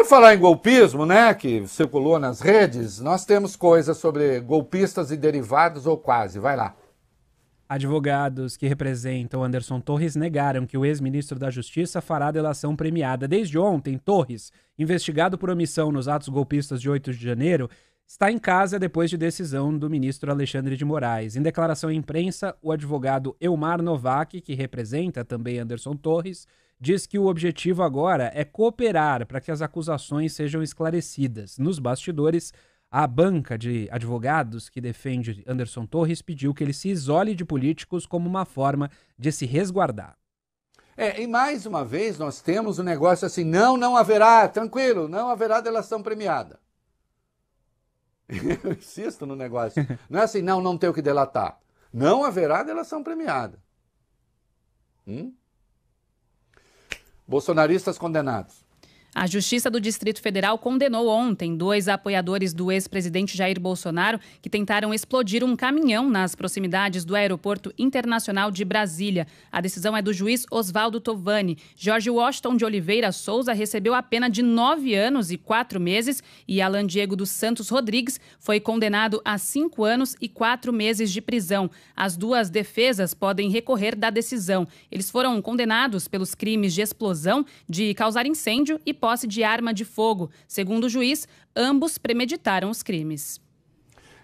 Por falar em golpismo, né, que circulou nas redes, nós temos coisas sobre golpistas e derivados ou quase. Vai lá. Advogados que representam Anderson Torres negaram que o ex-ministro da Justiça fará delação premiada. Desde ontem, Torres, investigado por omissão nos atos golpistas de 8 de janeiro, está em casa depois de decisão do ministro Alexandre de Moraes. Em declaração à imprensa, o advogado Elmar Novak, que representa também Anderson Torres, diz que o objetivo agora é cooperar para que as acusações sejam esclarecidas. Nos bastidores, a banca de advogados que defende Anderson Torres pediu que ele se isole de políticos como uma forma de se resguardar. É, e mais uma vez nós temos um negócio assim: não, não haverá, tranquilo, não haverá delação premiada. Eu insisto no negócio. Não é assim, não, não tem o que delatar. Não haverá delação premiada. Hum? Bolsonaristas condenados. A Justiça do Distrito Federal condenou ontem dois apoiadores do ex-presidente Jair Bolsonaro que tentaram explodir um caminhão nas proximidades do Aeroporto Internacional de Brasília. A decisão é do juiz Oswaldo Tovani. Jorge Washington de Oliveira Souza recebeu a pena de nove anos e quatro meses e Alan Diego dos Santos Rodrigues foi condenado a cinco anos e quatro meses de prisão. As duas defesas podem recorrer da decisão. Eles foram condenados pelos crimes de explosão, de causar incêndio e posse de arma de fogo. Segundo o juiz, ambos premeditaram os crimes.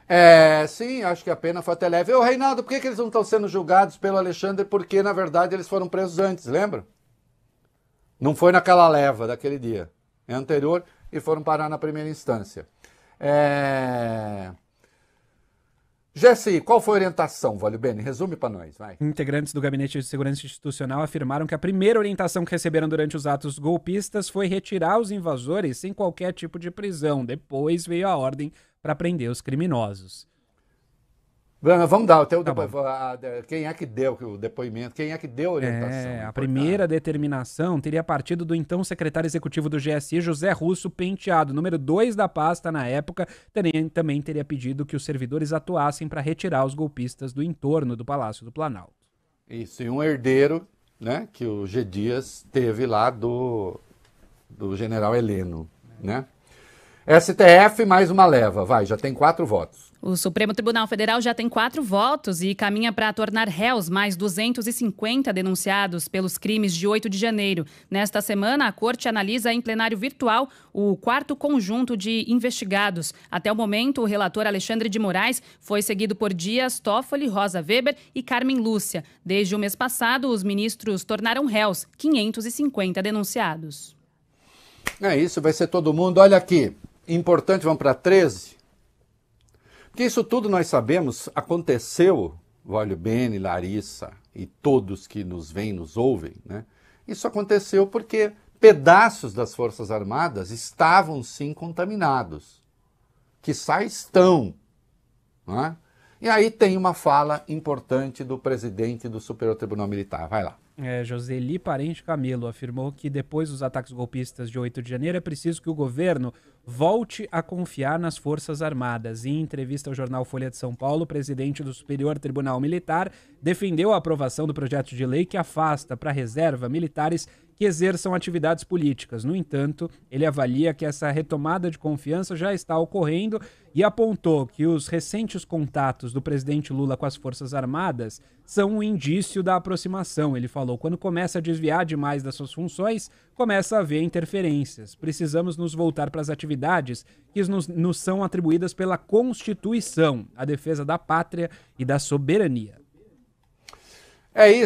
É, sim, acho que a pena foi até leve. Ô, Reinaldo, por que, que eles não estão sendo julgados pelo Alexandre? Porque, na verdade, eles foram presos antes, lembra? Não foi naquela leva daquele dia. É anterior e foram parar na primeira instância. É... Jesse, qual foi a orientação, Valeu Bene? Resume para nós, vai. Integrantes do Gabinete de Segurança Institucional afirmaram que a primeira orientação que receberam durante os atos golpistas foi retirar os invasores sem qualquer tipo de prisão. Depois veio a ordem para prender os criminosos vamos dar até o tá depoimento. Quem é que deu o depoimento? Quem é que deu a é, orientação? É, a primeira determinação teria partido do então secretário executivo do GSI, José Russo Penteado, número 2 da pasta na época, também, teria pedido que os servidores atuassem para retirar os golpistas do entorno do Palácio do Planalto. Isso, e um herdeiro, né, que o G. Dias teve lá do, do general Heleno, é. né? STF, mais uma leva. Vai, já tem quatro votos. O Supremo Tribunal Federal já tem quatro votos e caminha para tornar réus mais 250 denunciados pelos crimes de 8 de janeiro. Nesta semana, a Corte analisa em plenário virtual o quarto conjunto de investigados. Até o momento, o relator Alexandre de Moraes foi seguido por Dias Toffoli, Rosa Weber e Carmen Lúcia. Desde o mês passado, os ministros tornaram réus 550 denunciados. É isso, vai ser todo mundo. Olha aqui importante, vamos para 13. Porque isso tudo nós sabemos, aconteceu, Vólio Bene, Larissa e todos que nos veem, nos ouvem, né? Isso aconteceu porque pedaços das Forças Armadas estavam sim contaminados, que estão, né? E aí tem uma fala importante do presidente do Superior Tribunal Militar. Vai lá. É, Joseli Parente Camelo afirmou que depois dos ataques golpistas de 8 de janeiro é preciso que o governo volte a confiar nas Forças Armadas. Em entrevista ao jornal Folha de São Paulo, o presidente do Superior Tribunal Militar defendeu a aprovação do projeto de lei que afasta para reserva militares que exerçam atividades políticas. No entanto, ele avalia que essa retomada de confiança já está ocorrendo e apontou que os recentes contatos do presidente Lula com as Forças Armadas são um indício da aproximação. Ele falou: quando começa a desviar demais das suas funções, começa a haver interferências. Precisamos nos voltar para as atividades que nos, nos são atribuídas pela Constituição, a defesa da pátria e da soberania. É isso.